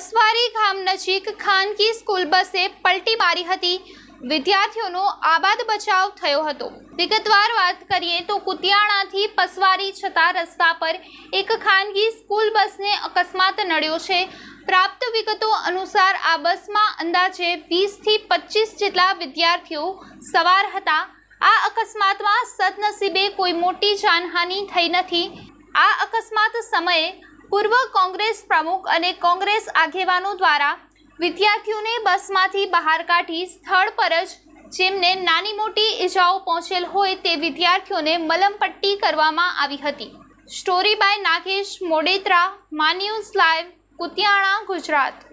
પસવારી ગામ નજીક ખાનગી સ્કૂલ બસે પલટી મારી હતી વિદ્યાર્થીઓનો આબાદ બચાવ થયો હતો વિગતવાર વાત કરીએ તો કુતિયાણાથી પસવારી જતા રસ્તા પર એક ખાનગી સ્કૂલ બસને અકસ્માત નડ્યો છે પ્રાપ્ત વિગતો અનુસાર આ બસમાં અંદાજે વીસથી પચીસ જેટલા વિદ્યાર્થીઓ સવાર હતા આ અકસ્માતમાં સદનસીબે કોઈ મોટી જાનહાનિ થઈ નથી આ અકસ્માત સમયે પૂર્વ કોંગ્રેસ પ્રમુખ અને કોંગ્રેસ આગેવાનો દ્વારા વિદ્યાર્થીઓને બસમાંથી બહાર કાઢી સ્થળ પર જ જેમને નાની મોટી ઈજાઓ પહોંચેલ હોય તે વિદ્યાર્થીઓને મલમપટ્ટી કરવામાં આવી હતી સ્ટોરી બાય નાગેશ મોડેત્રા મા ન્યૂઝ લાઈવ કુતિયાણા ગુજરાત